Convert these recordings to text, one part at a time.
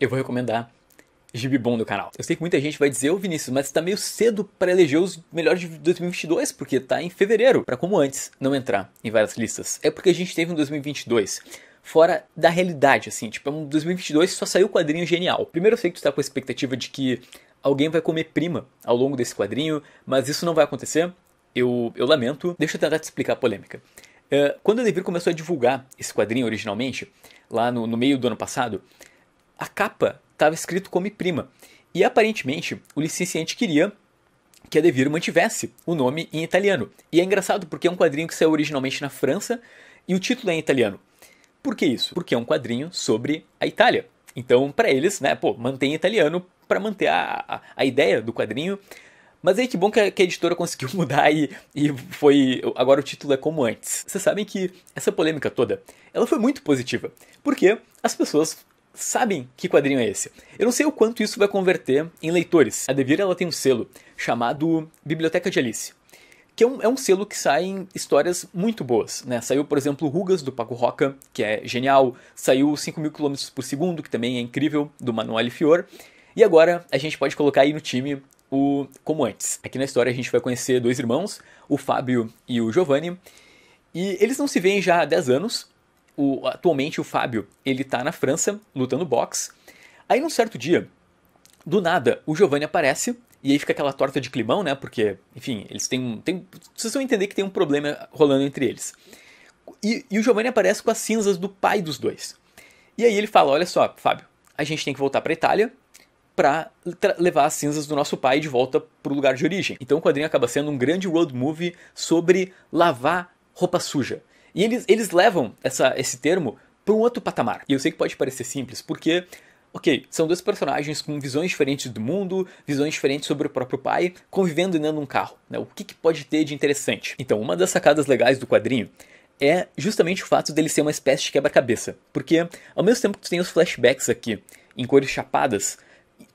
eu vou recomendar Gibi Bom do canal. Eu sei que muita gente vai dizer, ô Vinícius, mas tá meio cedo para eleger os melhores de 2022, porque tá em fevereiro, para como antes não entrar em várias listas. É porque a gente teve um 2022 fora da realidade, assim, tipo, é um 2022 só saiu o quadrinho genial. Primeiro eu sei que tu tá com a expectativa de que alguém vai comer prima ao longo desse quadrinho, mas isso não vai acontecer, eu, eu lamento. Deixa eu tentar te explicar a polêmica. Eh, quando a Devir começou a divulgar esse quadrinho originalmente, lá no, no meio do ano passado, a capa estava escrito como Prima. E aparentemente o licenciante queria que a Devir mantivesse o nome em italiano. E é engraçado porque é um quadrinho que saiu originalmente na França e o título é em italiano. Por que isso? Porque é um quadrinho sobre a Itália. Então, para eles, né, pô, mantém italiano para manter a, a, a, ideia do quadrinho. Mas aí que bom que a, que a editora conseguiu mudar e, e foi. Agora o título é como antes. Vocês sabem que essa polêmica toda ela foi muito positiva. Porque as pessoas sabem que quadrinho é esse. Eu não sei o quanto isso vai converter em leitores. A Devir ela tem um selo chamado Biblioteca de Alice, que é um, é um selo que sai em histórias muito boas. Né? Saiu, por exemplo, Rugas, do Paco Roca, que é genial. Saiu 5 mil km por segundo, que também é incrível, do Manuel Fior. E agora a gente pode colocar aí no time o Como Antes. Aqui na história a gente vai conhecer dois irmãos, o Fábio e o Giovanni. E eles não se veem já há 10 anos, o, atualmente o Fábio, ele tá na França, lutando boxe. Aí num certo dia, do nada, o Giovanni aparece e aí fica aquela torta de climão, né? Porque, enfim, eles têm um. vocês vão entender que tem um problema rolando entre eles. E, e o Giovanni aparece com as cinzas do pai dos dois. E aí ele fala: Olha só, Fábio, a gente tem que voltar pra Itália para levar as cinzas do nosso pai de volta pro lugar de origem. Então o quadrinho acaba sendo um grande road movie sobre lavar roupa suja. E eles, eles levam essa, esse termo para um outro patamar. E eu sei que pode parecer simples, porque Ok, são dois personagens com visões diferentes do mundo, visões diferentes sobre o próprio pai, convivendo e de um carro. Né? O que, que, pode ter de interessante? Então, uma das sacadas legais do quadrinho é justamente o fato dele ser uma espécie de quebra-cabeça. Porque, ao mesmo tempo que tu tem os flashbacks aqui, em cores chapadas,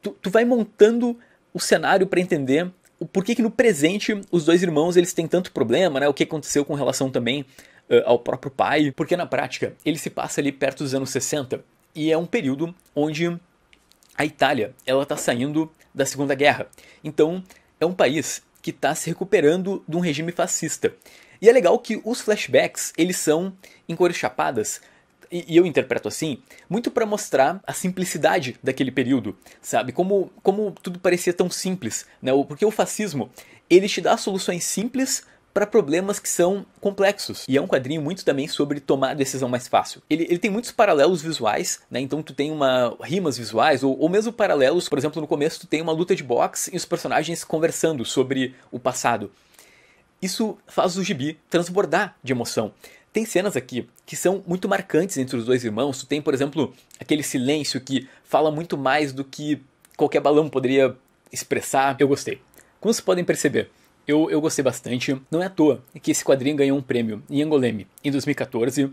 tu, tu vai montando o cenário para entender por que, que no presente os dois irmãos eles têm tanto problema, né? o que aconteceu com relação também uh, ao próprio pai, porque na prática ele se passa ali perto dos anos 60 e é um período onde a Itália ela está saindo da Segunda Guerra. Então é um país que está se recuperando de um regime fascista. E é legal que os flashbacks eles são em cores chapadas e eu interpreto assim, muito para mostrar a simplicidade daquele período, sabe? Como, como tudo parecia tão simples, né? Porque o fascismo, ele te dá soluções simples para problemas que são complexos. E é um quadrinho muito também sobre tomar a decisão mais fácil. Ele, ele tem muitos paralelos visuais, né? Então tu tem uma rimas visuais ou, ou mesmo paralelos, por exemplo, no começo tu tem uma luta de boxe e os personagens conversando sobre o passado. Isso faz o gibi transbordar de emoção. Tem cenas aqui que são muito marcantes entre os dois irmãos. Tu tem, por exemplo, aquele silêncio que fala muito mais do que qualquer balão poderia expressar. Eu gostei. Como vocês podem perceber, eu, eu gostei bastante. Não é à toa que esse quadrinho ganhou um prêmio em Angoleme em 2014.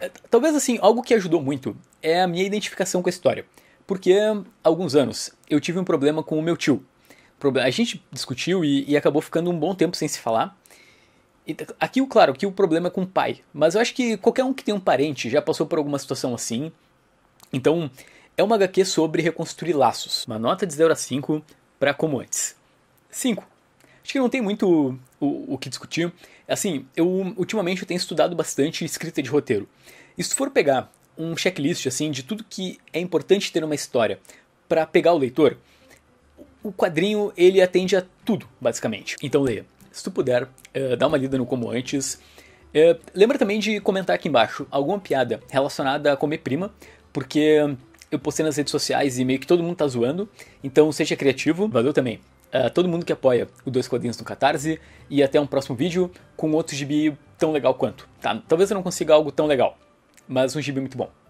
É, talvez assim, algo que ajudou muito é a minha identificação com a história. Porque há alguns anos eu tive um problema com o meu tio. A gente discutiu e, e acabou ficando um bom tempo sem se falar. Aqui, claro, que o problema é com o pai, mas eu acho que qualquer um que tem um parente já passou por alguma situação assim. Então, é uma HQ sobre reconstruir laços. Uma nota de 0 a 5 para como antes. 5. Acho que não tem muito o, o que discutir. Assim, eu ultimamente eu tenho estudado bastante escrita de roteiro. E se for pegar um checklist assim de tudo que é importante ter uma história para pegar o leitor, o quadrinho ele atende a tudo, basicamente. Então leia. Se tu puder, eh, dá uma lida no Como Antes. Eh, lembra também de comentar aqui embaixo alguma piada relacionada a comer prima, porque eu postei nas redes sociais e meio que todo mundo tá zoando. Então seja criativo, valeu também a ah, todo mundo que apoia o Dois Quadrinhos no Catarse e até um próximo vídeo com outro gibi tão legal quanto, tá? Talvez eu não consiga algo tão legal, mas um gibi muito bom.